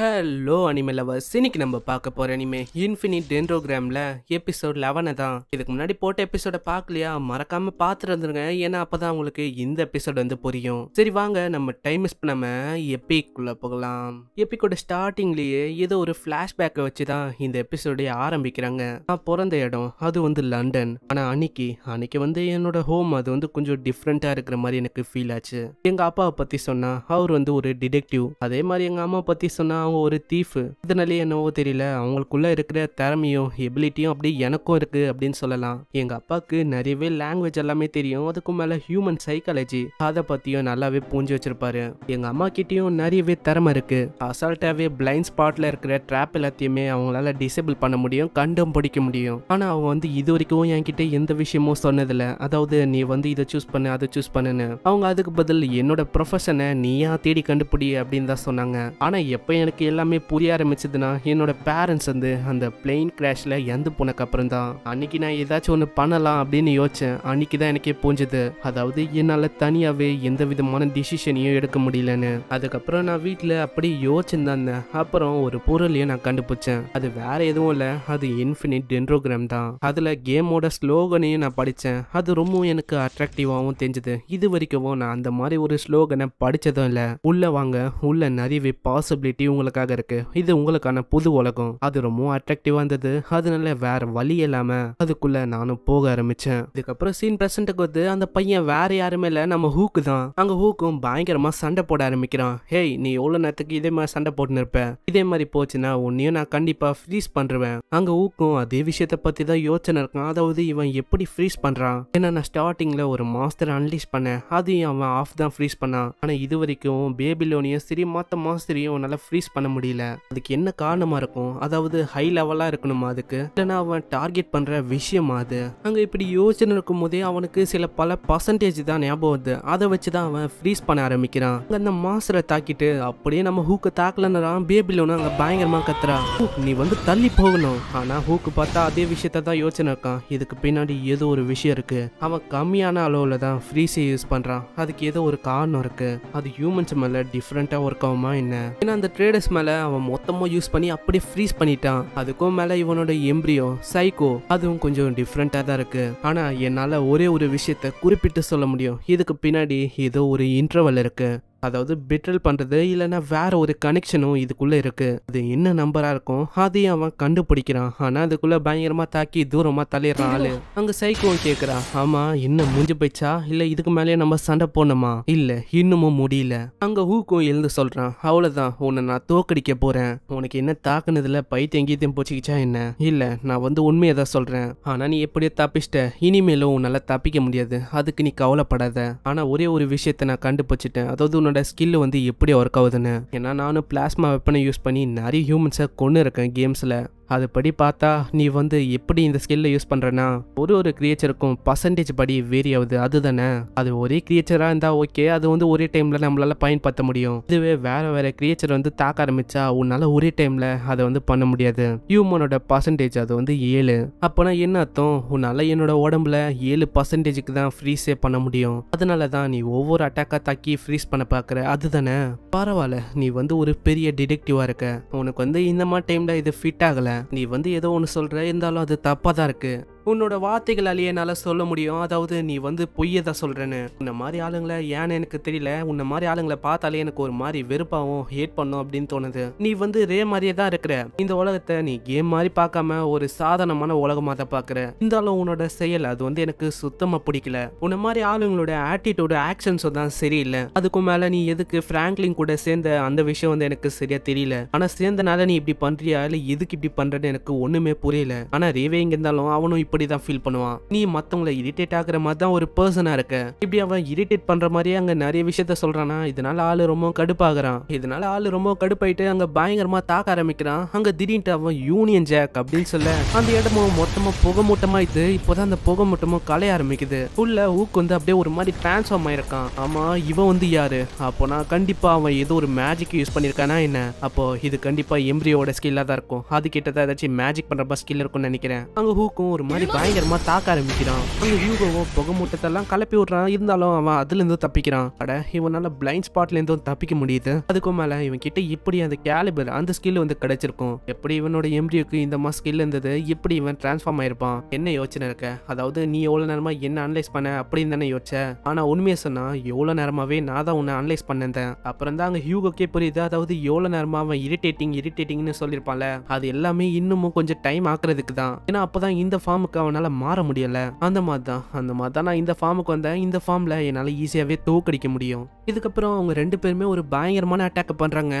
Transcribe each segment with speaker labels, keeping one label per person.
Speaker 1: hello anime lovers இன்னைக்கு நம்ம பார்க்க போகிற அனிமே இன்ஃபினிட் டென்ட்ரோகிராமில் எபிசோட் லெவனை தான் இதுக்கு முன்னாடி போட்ட எபிசோடை பார்க்கலையா மறக்காமல் பார்த்துட்டு வந்துருங்க ஏன்னா அப்போ தான் உங்களுக்கு இந்த எபிசோட் வந்து புரியும் சரி வாங்க நம்ம டைம் மிஸ் பண்ணாமல் எப்பிக்குள்ளே போகலாம் எப்பிக்கோட ஸ்டார்டிங்லேயே ஏதோ ஒரு ஃப்ளாஷ்பேக்கை வச்சு தான் இந்த எபிசோடைய ஆரம்பிக்கிறாங்க நான் பிறந்த இடம் அது வந்து லண்டன் ஆனால் அன்னைக்கு அன்னைக்கு வந்து என்னோட ஹோம் அது வந்து கொஞ்சம் டிஃப்ரெண்ட்டாக இருக்கிற மாதிரி எனக்கு ஃபீல் ஆச்சு எங்கள் அப்பாவை பற்றி சொன்னால் அவர் வந்து ஒரு டிடெக்டிவ் அதே மாதிரி எங்கள் அம்மா பற்றி சொன்னால் அவன் ஒரு தீஃபு இதனாலேயே என்னவோ தெரியல அவங்களுக்குள்ளே இருக்கிற திறமையும் எபிலிட்டியும் அப்படி எனக்கும் இருக்குது அப்படின்னு சொல்லலாம் எங்கள் அப்பாவுக்கு நிறையவே லாங்குவேஜ் எல்லாமே தெரியும் அதுக்கும் மேலே ஹியூமன் சைக்காலஜி அதை பற்றியும் நல்லாவே பூஞ்சி வச்சிருப்பாரு எங்கள் அம்மா கிட்டேயும் நிறையவே திறமை இருக்குது அசால்ட்டாகவே பிளைண்ட் ஸ்பாட்டில் இருக்கிற ட்ராப் எல்லாத்தையுமே அவங்களால டிசேபிள் பண்ண முடியும் கண்டும் பிடிக்க முடியும் ஆனால் அவங்க வந்து இது வரைக்கும் என்கிட்ட எந்த விஷயமும் சொன்னதில்லை அதாவது நீ வந்து இதை சூஸ் பண்ணு அதை சூஸ் பண்ணுன்னு அவங்க அதுக்கு பதில் என்னோட ப்ரொஃபஷனை நீயா தேடி கண்டுபிடி அப்படின்னு தான் சொன்னாங்க ஆனால் எப்போ எனக்கு எனக்கு எல்லாமே புரிய ஆரம்பிச்சதுன்னா என்னோட பேரண்ட்ஸ் வந்து அந்த பிளெயின் கிராஷில் இறந்து போனக்கு அப்புறம் தான் அன்னைக்கு நான் ஏதாச்சும் ஒன்று பண்ணலாம் அப்படின்னு யோசிச்சேன் அன்னைக்கு தான் எனக்கே புரிஞ்சது அதாவது என்னால் தனியாகவே எந்த விதமான டிசிஷனையும் எடுக்க முடியலன்னு அதுக்கப்புறம் நான் வீட்டில் அப்படியே யோசிச்சிருந்தேன் அப்புறம் ஒரு பொருளையும் நான் கண்டுபிடிச்சேன் அது வேற எதுவும் இல்லை அது இன்ஃபினிட் டென்ட்ரோகிராம் தான் அதில் கேமோட ஸ்லோகனையும் நான் படித்தேன் அது ரொம்பவும் எனக்கு அட்ராக்டிவாகவும் தெரிஞ்சது இது வரைக்கும் நான் அந்த மாதிரி ஒரு ஸ்லோகனை படித்ததும் இல்லை உள்ளே வாங்க உள்ள நிறையவே பாசிபிலிட்டி உங்களுக்கு உங்களுக்காக இருக்கு இது உங்களுக்கான புது உலகம் அது ரொம்ப அட்ராக்டிவா இருந்தது அதனால வேற வழி இல்லாம அதுக்குள்ள நானும் போக ஆரம்பிச்சேன் இதுக்கப்புறம் சீன் பிரசன்ட்டுக்கு வந்து அந்த பையன் வேற யாருமே இல்லை நம்ம ஹூக்கு தான் அங்க ஹூக்கும் பயங்கரமா சண்டை போட ஆரம்பிக்கிறான் ஹேய் நீ எவ்வளவு நேரத்துக்கு இதே மாதிரி சண்டை போட்டுன்னு இருப்ப இதே மாதிரி போச்சுன்னா உன்னையும் நான் கண்டிப்பா ஃப்ரீஸ் பண்றேன் அங்க ஊக்கும் அதே விஷயத்த பத்தி தான் யோசனை இருக்கான் அதாவது இவன் எப்படி ஃப்ரீஸ் பண்றான் ஏன்னா நான் ஸ்டார்டிங்ல ஒரு மாஸ்டர் அன்லீஸ் பண்ணேன் அதையும் அவன் ஆஃப் தான் ஃப்ரீஸ் பண்ணான் ஆனா இது வரைக்கும் பேபிலோனியும் சரி மாத்த மாஸ்டரையும் நல்லா ஃப்ரீஸ் பண்ண முடியல அதுக்கு என்ன காரணமா இருக்கும் அதாவது ஹை லெவலாக இருக்கணுமா அதுக்கு இல்லைன்னா அவன் டார்கெட் பண்ற விஷயமா அது அங்கே இப்படி யோசனை இருக்கும் போதே அவனுக்கு சில பல பர்சன்டேஜ் தான் ஞாபகம் வருது அதை வச்சு தான் அவன் ஃப்ரீஸ் பண்ண ஆரம்பிக்கிறான் அந்த மாஸ்டரை தாக்கிட்டு அப்படியே நம்ம ஹூக்கை தாக்கலன்னா பேபிலோன்னு அங்க பயங்கரமாக கத்துறா நீ வந்து தள்ளி போகணும் ஆனால் ஹூக்கு பார்த்தா அதே விஷயத்த தான் யோசனை இருக்கான் இதுக்கு பின்னாடி ஏதோ ஒரு விஷயம் இருக்கு அவன் கம்மியான அளவில் தான் ஃப்ரீஸை யூஸ் பண்ணுறான் அதுக்கு ஏதோ ஒரு காரணம் இருக்கு அது ஹியூமன்ஸ் மேலே டிஃப்ரெண்ட்டாக ஒர்க் ஆகுமா என்ன ஏன்னா அந்த ட்ரேட வைரஸ் மேலே அவன் மொத்தமாக யூஸ் பண்ணி அப்படியே ஃப்ரீஸ் பண்ணிட்டான் அதுக்கும் மேலே இவனோட எம்பிரியோ சைக்கோ அதுவும் கொஞ்சம் டிஃப்ரெண்ட்டாக தான் இருக்குது ஆனால் என்னால் ஒரே ஒரு விஷயத்த குறிப்பிட்டு சொல்ல முடியும் இதுக்கு பின்னாடி ஏதோ ஒரு இன்டர்வல் இருக்குது அதாவது பிட்ரல் பண்ணுறது இல்லைன்னா வேற ஒரு கனெக்ஷனும் இதுக்குள்ளே இருக்குது அது என்ன நம்பராக இருக்கும் அதையும் அவன் கண்டுபிடிக்கிறான் ஆனால் அதுக்குள்ளே பயங்கரமாக தாக்கி தூரமாக தள்ளிடுறான் ஆளு அங்கே சைக்கோ கேட்குறான் ஆமாம் என்ன முடிஞ்சு போயிச்சா இல்லை இதுக்கு மேலேயே நம்ம சண்டை போடணுமா இல்லை இன்னமும் முடியல அங்கே ஹூக்கும் எழுந்து சொல்கிறான் அவ்வளோதான் உன்னை நான் தோக்கடிக்க போகிறேன் உனக்கு என்ன தாக்குனதில் பைத்தியம் எங்கேயும் போச்சுக்கிச்சா என்ன இல்லை நான் வந்து உண்மையை தான் சொல்கிறேன் ஆனால் நீ எப்படியோ தப்பிச்சிட்ட இனிமேலும் உன்னால் தப்பிக்க முடியாது அதுக்கு நீ கவலைப்படாத ஆனால் ஒரே ஒரு விஷயத்தை நான் கண்டுபிடிச்சிட்டேன் அதாவது உன்னை என்னோட ஸ்கில் வந்து எப்படி ஒர்க் ஆகுதுன்னு ஏன்னா நானும் பிளாஸ்மா வெப்பனை யூஸ் பண்ணி நிறைய ஹியூமன்ஸை கொண்டு இருக்கேன் கேம்ஸில் அதுபடி பார்த்தா நீ வந்து எப்படி இந்த ஸ்கில்லை யூஸ் பண்ணுறேன்னா ஒரு ஒரு கிரியேச்சருக்கும் பர்சன்டேஜ் படி வேரி ஆகுது அதுதானே அது ஒரே கிரியேச்சரா இருந்தால் ஓகே அது வந்து ஒரே டைமில் நம்மளால் பயன்படுத்த முடியும் இதுவே வேறு வேறு கிரியேச்சர் வந்து தாக்க ஆரம்பித்தா உன்னால் ஒரே டைமில் அதை வந்து பண்ண முடியாது ஹியூமனோட பர்சன்டேஜ் அது வந்து ஏழு அப்போனா என்ன அர்த்தம் உன்னால் என்னோட உடம்புல ஏழு பர்சன்டேஜுக்கு தான் ஃப்ரீஸே பண்ண முடியும் அதனால தான் நீ ஒவ்வொரு அட்டாக்காக தாக்கி ஃப்ரீஸ் பண்ண பார்க்குற அதுதானே பரவாயில்ல நீ வந்து ஒரு பெரிய டிடெக்டிவா இருக்க உனக்கு வந்து இந்த மாதிரி டைமில் இது ஃபிட் ஆகலை நீ வந்து ஏதோ ஒன்று சொல்கிற இருந்தாலும் அது தப்பாக தான் இருக்குது உன்னோட வார்த்தைகள் என்னால் சொல்ல முடியும் அதாவது நீ வந்து பொய்யை தான் சொல்கிறேன்னு இந்த மாதிரி ஆளுங்களை ஏன்னு எனக்கு தெரியல உன்ன மாதிரி ஆளுங்களை பார்த்தாலே எனக்கு ஒரு மாதிரி வெறுப்பாகவும் ஹேட் பண்ணும் அப்படின்னு தோணுது நீ வந்து ரே மாதிரியே தான் இருக்கிற இந்த உலகத்தை நீ கேம் மாதிரி பார்க்காம ஒரு சாதாரணமான உலகமாக தான் பார்க்குற இருந்தாலும் உன்னோட செயல் அது வந்து எனக்கு சுத்தமாக பிடிக்கல உன்ன மாதிரி ஆளுங்களோட ஆட்டிடியூடு ஆக்ஷன்ஸும் தான் சரியில்லை அதுக்கும் மேலே நீ எதுக்கு ஃப்ராங்க்லின் கூட சேர்ந்த அந்த விஷயம் வந்து எனக்கு சரியாக தெரியல ஆனால் சேர்ந்தனால நீ இப்படி பண்ணுறியா இல்லை எதுக்கு இப்படி பண்ணுறேன்னு எனக்கு ஒன்றுமே புரியல ஆனால் ரேவே இங்கே இருந்தாலும் அவனும் இப்படி தான் ஃபீல் பண்ணுவான் நீ மற்றவங்களை இரிட்டேட் ஆகிற மாதிரி தான் ஒரு பர்சனாக இருக்க இப்படி அவன் இரிட்டேட் பண்ணுற மாதிரியே அங்கே நிறைய விஷயத்த சொல்றானா இதனால ஆள் ரொம்ப கடுப்பாகிறான் இதனால ஆள் ரொம்ப கடுப்பாயிட்டு அங்கே பயங்கரமாக தாக்க ஆரம்பிக்கிறான் அங்கே திடீர்னு அவன் யூனியன் ஜாக் அப்படின்னு சொல்ல அந்த இடமும் மொத்தமாக புகை மூட்டமாயிட்டு இப்போதான் அந்த புகை மூட்டமும் கலைய ஆரம்பிக்குது உள்ள ஊக்கு வந்து அப்படியே ஒரு மாதிரி டிரான்ஸ்ஃபார்ம் ஆயிருக்கான் ஆமாம் இவன் வந்து யாரு அப்போனா கண்டிப்பாக அவன் ஏதோ ஒரு மேஜிக் யூஸ் பண்ணியிருக்கானா என்ன அப்போ இது கண்டிப்பாக எம்ப்ரியோட ஸ்கில்லா தான் இருக்கும் அது கிட்டதான் ஏதாச்சும் மேஜிக் பண்ணுற மாதிரி ஸ்கில் இருக்கும்னு நினைக்கிறேன் அங்கே ஹூக்கும் ஒரு மாதிரி சொல்லி பயங்கரமா தாக்க ஆரம்பிக்கிறான் அங்க யூகோவோ புகை மூட்டத்தெல்லாம் கலப்பி விடுறான் இருந்தாலும் அவன் அதுல இருந்து தப்பிக்கிறான் அட இவனால பிளைண்ட் ஸ்பாட்ல இருந்தும் தப்பிக்க முடியுது அதுக்கும் மேல இவன் கிட்ட இப்படி அந்த கேலிபர் அந்த ஸ்கில் வந்து கிடைச்சிருக்கும் எப்படி இவனோட எம்டிக்கு இந்த மாதிரி ஸ்கில் இருந்தது எப்படி இவன் டிரான்ஸ்ஃபார்ம் ஆயிருப்பான் என்ன யோசனை இருக்க அதாவது நீ எவ்வளவு நேரமா என்ன அனலைஸ் பண்ண அப்படின்னு தானே யோசிச்ச ஆனா உண்மையை சொன்னா எவ்வளவு நேரமாவே நான் தான் உன்னை அனலைஸ் பண்ணிருந்தேன் அப்புறம் தான் அங்க ஹியூகோக்கே புரியுது அதாவது எவ்வளவு நேரமா அவன் இரிட்டேட்டிங் இரிட்டேட்டிங்னு சொல்லியிருப்பான்ல அது எல்லாமே இன்னமும் கொஞ்சம் டைம் ஆக்குறதுக்கு தான் ஏன்னா அப்பதான் இந்த ஃபார்ம் ஃபார்முக்கு அவனால் மாற முடியலை அந்த மாதிரி தான் அந்த மாதிரி தான் நான் இந்த ஃபார்முக்கு வந்தேன் இந்த ஃபார்மில் என்னால் ஈஸியாகவே தோக்கடிக்க முடியும் இதுக்கப்புறம் அவங்க ரெண்டு பேருமே ஒரு பயங்கரமான அட்டாக் பண்ணுறாங்க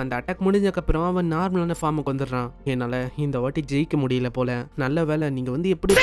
Speaker 1: அந்த அட்டாக் முடிஞ்சக்கப்புறம் அவன் நார்மலான ஃபார்முக்கு வந்துடுறான் என்னால் இந்த வாட்டி ஜெயிக்க முடியல போல நல்ல வேலை நீங்கள் வந்து எப்படி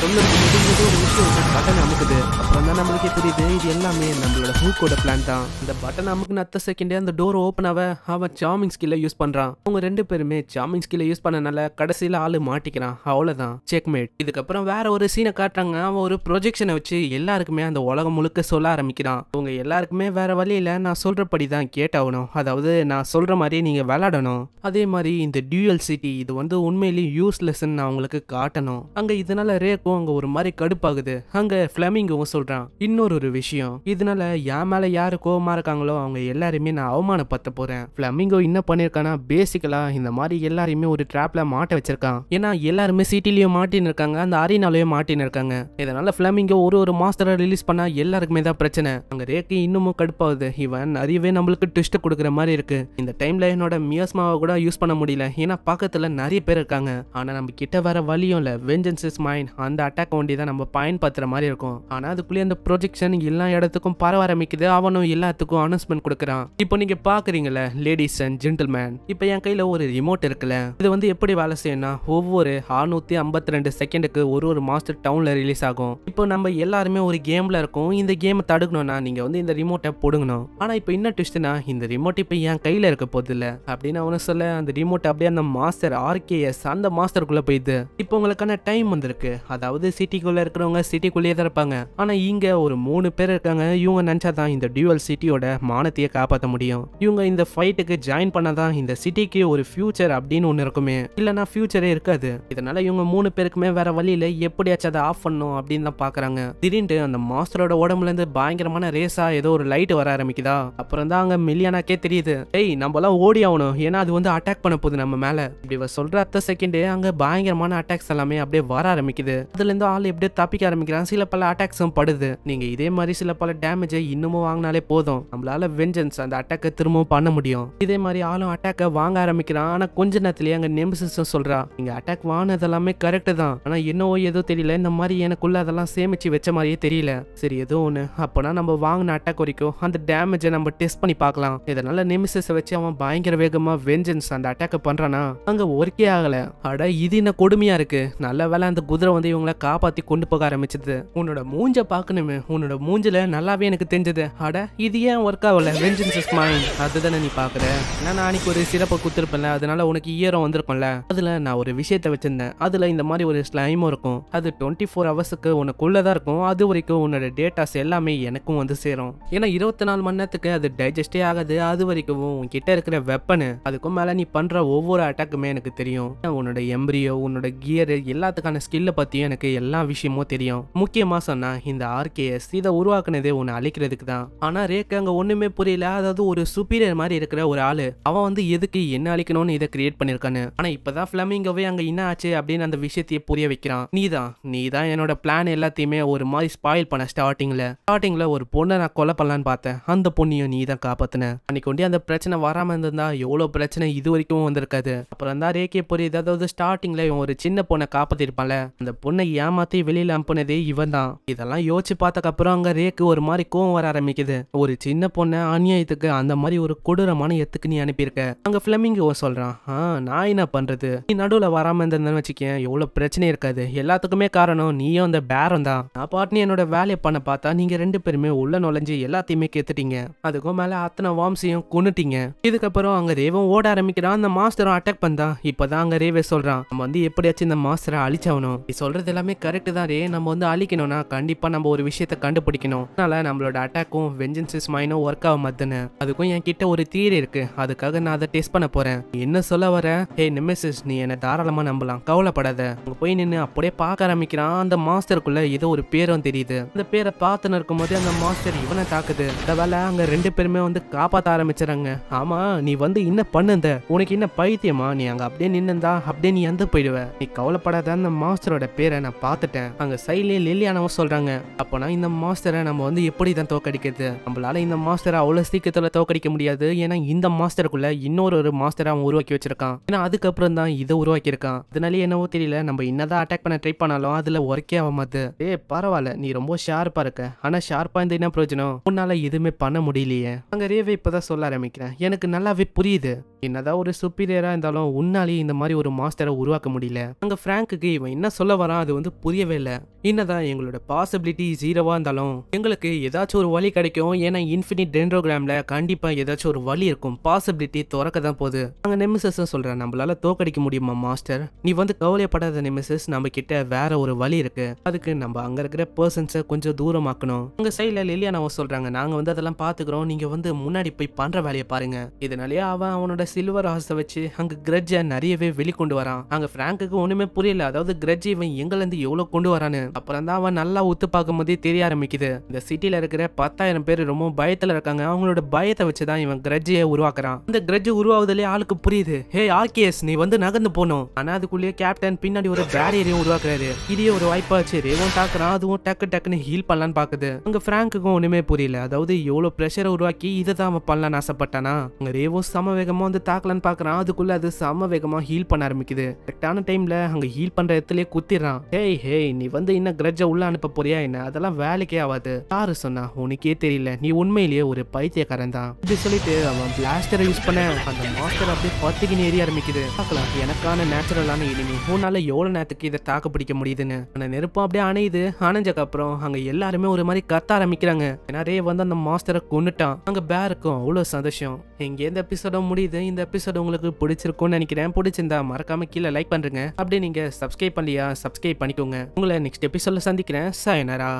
Speaker 1: சொல்ல முடிஞ்சது ஒரு பட்டன் அமுக்குது அப்புறம் தான் நம்மளுக்கே புரியுது இது எல்லாமே நம்மளோட ஹூக்கோட பிளான் தான் இந்த பட்டன் அமுக்குன்னு அத்த செகண்டே அந்த டோர் ஓப்பன் ஆக அவன் சாமிங் ஸ்கில்லை யூஸ் பண்ணுறான் அவங்க ரெண்டு பேருமே சாமிங் ஸ்கில்லை யூஸ் பண்ணனால கடைசியில் ஆள் மாட்டிக்கிறான் அவ்வளோதான் செக்மேட் இதுக்கப்புறம் வேற ஒரு சீனை காட்டுறாங்க அவன் ஒரு ப்ரொஜெக்ஷனை வச்சு எல்லாருக்குமே அந்த உலகம் முழுக்க சொல்ல ஆரம்பிக்கிறான் அவங்க எல்லாருக்குமே வேற வழியில் நான் சொல்கிறபடி அப்படி தான் கேட்டாகணும் அதாவது நான் சொல்கிற மாதிரியே நீங்கள் விளாடணும் அதே மாதிரி இந்த டியூஎல் சிட்டி இது வந்து உண்மையிலேயும் யூஸ்லெஸ்ன்னு நான் உங்களுக்கு காட்டணும் அங்கே இதனால ரேக்கும் அங்கே ஒரு மாதிரி கடுப்பாகுது அங்கே ஃப்ளமிங்கவும் சொல்கிறான் இன்னொரு ஒரு விஷயம் இதனால என் மேலே யார் கோபமாக இருக்காங்களோ அவங்க எல்லாருமே நான் அவமானப்படுத்த போகிறேன் ஃப்ளமிங்கோ என்ன பண்ணியிருக்கானா பேசிக்கலாக இந்த மாதிரி எல்லாருமே ஒரு ட்ராப்பில் மாட்ட வச்சிருக்கான் ஏன்னா எல்லாருமே சிட்டிலையும் மாட்டின்னு இருக்காங்க அந்த அரினாலையும் மாட்டின்னு இருக்காங்க இதனால ஃப்ளமிங்கோ ஒரு ஒரு மாஸ்டரை ரிலீஸ் பண்ணால் எல்லாருக்குமே தான் பிரச்சனை அங்கே ரேக்கு இன்னமும் கடுப்பாகுது இவன் நிறையவே நம்மளுக்கு ட்விஸ்ட்டை கொடுக்குற மாதிரி இருக்கு இந்த டைம்ல என்னோட மியாஸ்மாவை கூட யூஸ் பண்ண முடியல ஏன்னா பக்கத்தில் நிறைய பேர் இருக்காங்க ஆனால் நம்ம கிட்ட வர வழியும் இல்லை வெஞ்சன்ஸ் இஸ் மைண்ட் அந்த அட்டாக் வண்டி தான் நம்ம பயன்படுத்துற மாதிரி இருக்கும் ஆனால் அதுக்குள்ளே அந்த ப்ரொஜெக்ஷன் எல்லா இடத்துக்கும் பரவ ஆரம்பிக்குது அவனும் எல்லாத்துக்கும் அனௌன்ஸ்மெண்ட் கொடுக்குறான் இப்போ நீங்கள் பார்க்குறீங்களே லேடிஸ் அண்ட் ஜென்டில்மேன் இப்போ என் கையில் ஒரு ரிமோட் இருக்குல்ல இது வந்து எப்படி வேலை செய்யணும்னா ஒவ்வொரு அறுநூற்றி ஐம்பத்தி ரெண்டு செகண்டுக்கு ஒரு ஒரு மாஸ்டர் டவுனில் ரிலீஸ் ஆகும் இப்போ நம்ம எல்லாருமே ஒரு கேமில் இருக்கோம் இந்த கேமை தடுக்கணும்னா நீங்கள் வந்து இந்த ரிமோட்டை போடுங்கணும் ஆனால் இப்போ இன்னும் முடிச்சுட்டுனா இந்த ரிமோட் இப்போ என் கையில் இருக்க போதில்ல அப்படின்னு அவனை சொல்ல அந்த ரிமோட் அப்படியே அந்த மாஸ்டர் ஆர்கேஎஸ் அந்த மாஸ்டருக்குள்ளே போயிடுது இப்போ உங்களுக்கான டைம் வந்திருக்கு அதாவது சிட்டிக்குள்ளே இருக்கிறவங்க சிட்டிக்குள்ளேயே தான் இருப்பாங்க ஆனால் இங்கே ஒரு மூணு பேர் இருக்காங்க இவங்க நினச்சா தான் இந்த டியூவல் சிட்டியோட மானத்தையே காப்பாற்ற முடியும் இவங்க இந்த ஃபைட்டுக்கு ஜாயின் பண்ணாதான் இந்த சிட்டிக்கு ஒரு ஃபியூச்சர் அப்படின்னு ஒன்று இருக்குமே இல்லைனா ஃபியூச்சரே இருக்காது இதனால இவங்க மூணு பேருக்குமே வேற வழியில் எப்படியாச்சும் அதை ஆஃப் பண்ணும் அப்படின்னு தான் பார்க்குறாங்க திடீர்னு அந்த மாஸ்டரோட உடம்புலேருந்து பயங்கரமான ரேஸாக ஏதோ ஒரு லைட் வர ஆரம்பிக்குதா அப்புறம் தான் வந்தாங்க மில்லியனாக்கே தெரியுது ஏய் நம்மலாம் ஓடி ஆகணும் ஏன்னா அது வந்து அட்டாக் பண்ண போகுது நம்ம மேல இப்படி சொல்ற அத்த செகண்டே அங்க பயங்கரமான அட்டாக்ஸ் எல்லாமே அப்படியே வர ஆரம்பிக்குது அதுல இருந்து ஆள் எப்படியே தப்பிக்க ஆரம்பிக்கிறான் சில பல அட்டாக்ஸும் படுது நீங்க இதே மாதிரி சில பல டேமேஜ் இன்னமும் வாங்கினாலே போதும் நம்மளால வெஞ்சன்ஸ் அந்த அட்டாக்க திரும்பவும் பண்ண முடியும் இதே மாதிரி ஆளும் அட்டாக்க வாங்க ஆரம்பிக்கிறான் ஆனா கொஞ்ச நேரத்திலேயே அங்க நெம்பிசிஸும் சொல்றா நீங்க அட்டாக் வாங்கினது எல்லாமே கரெக்ட் தான் ஆனா என்னவோ ஏதோ தெரியல இந்த மாதிரி எனக்குள்ள அதெல்லாம் சேமிச்சு வச்ச மாதிரியே தெரியல சரி ஏதோ ஒண்ணு அப்பனா நம்ம வாங்கின அட்டாக் வரைக்கும் அந்த டேமேஜை நம்ம டெஸ்ட் பண்ணி பார்க்கலாம் இதனால நிமிஷத்தை வச்சு அவன் பயங்கர வேகமா வெஞ்சன்ஸ் அந்த அட்டாக் பண்றானா அங்க ஒர்க்கே ஆகல அட இது என்ன கொடுமையா இருக்கு நல்ல வேலை அந்த குதிரை வந்து இவங்கள காப்பாத்தி கொண்டு போக ஆரம்பிச்சது உன்னோட மூஞ்ச பாக்கணுமே உன்னோட மூஞ்சில நல்லாவே எனக்கு தெரிஞ்சது அட இது ஏன் ஒர்க் ஆகல வெஞ்சன்ஸ் இஸ் மைண்ட் அதுதானே நீ பாக்குற நான் அன்னைக்கு ஒரு சிறப்பை குத்துருப்பேன்ல அதனால உனக்கு ஈரம் வந்திருக்கும்ல அதுல நான் ஒரு விஷயத்த வச்சிருந்தேன் அதுல இந்த மாதிரி ஒரு ஸ்லைமும் இருக்கும் அது டுவெண்ட்டி ஃபோர் ஹவர்ஸுக்கு உனக்குள்ளதான் இருக்கும் அது வரைக்கும் உன்னோட டேட்டாஸ் எல்லாமே எனக்கும் வந்து சேரும் ஏன்னா இருபத்தி நாலு மணி நேரத்துக்கு அது டைஜ் ஜஸ்டே ஆகுது அது வரைக்கும் உன்கிட்ட இருக்கிற வெப்பனு அதுக்கும் மேலே நீ பண்ணுற ஒவ்வொரு அட்டாக்குமே எனக்கு தெரியும் உன்னோட எம்ப்ரியோ உன்னோட கியரு எல்லாத்துக்கான ஸ்கில்லை பற்றியும் எனக்கு எல்லா விஷயமும் தெரியும் முக்கியமாக சொன்னால் இந்த ஆர்கேஎஸ் இதை உருவாக்குனதே உன்னை அழிக்கிறதுக்கு தான் ஆனால் ரேக்க அங்கே ஒன்றுமே புரியல அதாவது ஒரு சுப்பீரியர் மாதிரி இருக்கிற ஒரு ஆள் அவன் வந்து எதுக்கு என்ன அழிக்கணும்னு இதை கிரியேட் பண்ணிருக்கானு ஆனால் இப்போ தான் அங்க அங்கே என்ன ஆச்சு அப்படின்னு அந்த விஷயத்தையே புரிய வைக்கிறான் நீ தான் நீ தான் என்னோட பிளான் எல்லாத்தையுமே ஒரு மாதிரி ஸ்பாயில் பண்ண ஸ்டார்டிங்கில் ஸ்டார்டிங்கில் ஒரு பொண்ணை நான் கொலை பண்ணலான்னு பார்த்தேன் அந்த பொண்ணையும் நீ தான் காப்பாத்தின அன்னைக்கு ஒண்டி அந்த பிரச்சனை வராம இருந்திருந்தா எவ்வளவு பிரச்சனை இது வரைக்கும் வந்திருக்காது அப்புறம் தான் ரேக்கே புரியுது ஏதாவது ஸ்டார்டிங்ல இவன் ஒரு சின்ன பொண்ணை காப்பாத்திருப்பாள அந்த பொண்ணை ஏமாத்தி வெளியில அனுப்புனதே இவன் தான் இதெல்லாம் யோசிச்சு பார்த்தக்கப்புறம் அங்க ரேக்கு ஒரு மாதிரி கோவம் வர ஆரம்பிக்குது ஒரு சின்ன பொண்ணை அநியாயத்துக்கு அந்த மாதிரி ஒரு கொடூரமான எத்துக்கு நீ அனுப்பியிருக்க அங்கே ஃபிளமிங் சொல்றான் ஆ நான் என்ன பண்றது நீ நடுவுல வராம இருந்திருந்தேன்னு வச்சுக்கேன் எவ்வளவு பிரச்சனை இருக்காது எல்லாத்துக்குமே காரணம் நீயும் அந்த பேரம் தான் நான் பாட்டுன்னு என்னோட வேலையை பண்ண பார்த்தா நீங்க ரெண்டு பேருமே உள்ள நுழைஞ்சு எல்லாத்தையுமே கெத்துட்டீங்க அதுக்கும் மேல அத்தனை வாம்சையும் கொண்டுட்டீங்க இதுக்கப்புறம் அங்க ரேவம் ஓட ஆரம்பிக்கிறான் அந்த மாஸ்டரும் அட்டாக் பண்ணா இப்பதான் அங்க ரேவே சொல்றான் நம்ம வந்து எப்படியாச்சும் இந்த மாஸ்டரை அழிச்சவனும் நீ சொல்றது எல்லாமே கரெக்ட் தான் ரே நம்ம வந்து அழிக்கணும்னா கண்டிப்பா நம்ம ஒரு விஷயத்த கண்டுபிடிக்கணும் அதனால நம்மளோட அட்டாக்கும் வெஞ்சன்சஸ் மைனும் ஒர்க் ஆக மாத்துன்னு அதுக்கும் என் கிட்ட ஒரு தியரி இருக்கு அதுக்காக நான் அதை டெஸ்ட் பண்ண போறேன் என்ன சொல்ல வர ஹே நிமிசஸ் நீ என்ன தாராளமா நம்பலாம் கவலைப்படாத அங்க போய் நின்று அப்படியே பார்க்க ஆரம்பிக்கிறான் அந்த மாஸ்டருக்குள்ள ஏதோ ஒரு பேரும் தெரியுது அந்த பேரை பார்த்துன்னு போது அந்த மாஸ்டர் இவனை தாக்குது இந்த வேலை அங்க ரெண்டு பேருமே எல்லாருமே வந்து காப்பாற்ற ஆரம்பிச்சிடறாங்க ஆமாம் நீ வந்து என்ன பண்ணுந்த உனக்கு என்ன பைத்தியமா நீ அங்கே அப்படியே நின்னுந்தா அப்படியே நீ எந்த போயிடுவ நீ கவலைப்படாத அந்த மாஸ்டரோட பேரை நான் பார்த்துட்டேன் அங்கே சைட்லயே லெல்லியானவும் சொல்கிறாங்க அப்போனா இந்த மாஸ்டரை நம்ம வந்து எப்படி தான் தோக்கடிக்கிறது நம்மளால இந்த மாஸ்டரை அவ்வளோ சீக்கிரத்தில் தோக்கடிக்க முடியாது ஏன்னா இந்த மாஸ்டருக்குள்ள இன்னொரு ஒரு மாஸ்டரை அவன் உருவாக்கி வச்சிருக்கான் ஏன்னா அதுக்கப்புறம் தான் இதை இருக்கான் அதனாலே என்னவோ தெரியல நம்ம என்னதான் அட்டாக் பண்ண ட்ரை பண்ணாலும் அதில் ஒர்க்கே ஆக ஆகாது ஏ பரவாயில்ல நீ ரொம்ப ஷார்ப்பாக இருக்க ஆனால் ஷார்ப்பாக இருந்து என்ன பிரயோஜனம் உன்னால் எதுவுமே பண்ண முடியலையே அங்கே ரேவே இப்போ தான் சொல்ல ஆரம்பிக்கிறேன் எனக்கு நல்லாவே புரியுது என்னதான் ஒரு சுப்பீரியராக இருந்தாலும் உன்னாலேயே இந்த மாதிரி ஒரு மாஸ்டரை உருவாக்க முடியல அங்கே ஃப்ராங்குக்கு இவன் என்ன சொல்ல வரான் அது வந்து புரியவே இல்லை என்னதான் எங்களோட பாசிபிலிட்டி ஜீரோவாக இருந்தாலும் எங்களுக்கு ஏதாச்சும் ஒரு வழி கிடைக்கும் ஏன்னா இன்ஃபினிட் டென்ட்ரோகிராமில் கண்டிப்பாக ஏதாச்சும் ஒரு வழி இருக்கும் பாசிபிலிட்டி திறக்க தான் போகுது நாங்கள் நெமிசஸ் சொல்கிறேன் நம்மளால தோக்கடிக்க முடியுமா மாஸ்டர் நீ வந்து கவலைப்படாத நெமிசஸ் நம்ம கிட்ட வேற ஒரு வழி இருக்கு அதுக்கு நம்ம அங்கே இருக்கிற பர்சன்ஸை கொஞ்சம் தூரமாக்கணும் உங்கள் சைடில் லெலியானாவை சொல்கிறாங்க நாங்கள் வந்து அதெல்லாம் பார்த்துக்குறோம் நீங்கள் வந்து முன்னாடி போய் பண்ணுற வேலையை பாருங்க இதனாலேயே அவன் அவனோட சில்வர் ஹாஸை வச்சு அங்கே கிரட்ஜை நிறையவே வெளிக்கொண்டு வரான் அங்கே ஃப்ராங்குக்கு ஒன்றுமே புரியல அதாவது கிரட்ஜ் இவன் எங்கேருந்து எவ்வளோ கொண்டு வரான்னு அப்புறம் தான் அவன் நல்லா ஒத்து பார்க்கும்போதே தெரிய ஆரம்பிக்குது இந்த சிட்டியில் இருக்கிற பத்தாயிரம் பேர் ரொம்ப பயத்தில் இருக்காங்க அவங்களோட பயத்தை வச்சு தான் இவன் கிரட்ஜையை உருவாக்குறான் இந்த கிரட்ஜ் உருவாவதுலேயே ஆளுக்கு புரியுது ஹே ஆர்கேஎஸ் நீ வந்து நகர்ந்து போனோம் ஆனால் அதுக்குள்ளேயே கேப்டன் பின்னாடி ஒரு பேரியரையும் உருவாக்குறாரு இதே ஒரு வாய்ப்பா சரி இவன் தாக்குறான் அதுவும் டக்கு டக்குன்னு ஹீல் பண்ணலான்னு பாக்குது அங்க பிராங்குக்கும் ஒண்ணுமே புரியல அதாவது எவ்வளவு ப்ரெஷரை உருவாக்கி இதை தான் அவன் பண்ணலான்னு ஆசைப்பட்டானா அங்க ரேவோ சம வேகமா வந்து தாக்கலான்னு பாக்குறான் அதுக்குள்ள அது சம வேகமா ஹீல் பண்ண ஆரம்பிக்குது கரெக்டான டைம்ல அங்க ஹீல் பண்ற இடத்துலயே குத்திடுறான் ஹேய் ஹேய் நீ வந்து என்ன கிரட்ஜை உள்ள அனுப்ப போறியா என்ன அதெல்லாம் வேலைக்கே ஆகாது யாரு சொன்னா உனக்கே தெரியல நீ உண்மையிலேயே ஒரு பைத்தியக்காரன் தான் இப்படி சொல்லிட்டு அவன் பிளாஸ்டரை யூஸ் பண்ண அந்த மாஸ்டர் அப்படியே பத்துக்கின்னு ஏறி ஆரம்பிக்குது பார்க்கலாம் எனக்கான நேச்சுரலான இனிமே உன்னால எவ்வளவு நேரத்துக்கு இதை தாக்கு பிடிக்க முடியுதுன்னு அந்த நெருப்பம் அப்படியே அணையுது அணைஞ்சக்கு அப்புறம் அங்க எல்லாருமே ஒரு மாதிரி கத்த ஆரம்பிக்கிறாங்க நிறைய வந்து அந்த மாஸ்டரை கொண்டுட்டான் அங்க பேருக்கும் அவ்வளவு சந்தோஷம் இங்க இந்த எபிசோட முடியுது இந்த எபிசோட உங்களுக்கு பிடிச்சிருக்கும்னு நினைக்கிறேன் பிடிச்சிருந்தா மறக்காம கீழே லைக் பண்ணுறேங்க அப்படியே நீங்க சப்ஸ்கிரைப் பண்ணலையா சப்ஸ்கிரைப் பண்ணிக்கோங்க உங்களை நெக்ஸ்ட் அடுத்த எபிசோடில் சந்திக்கிறேன் சாயனரா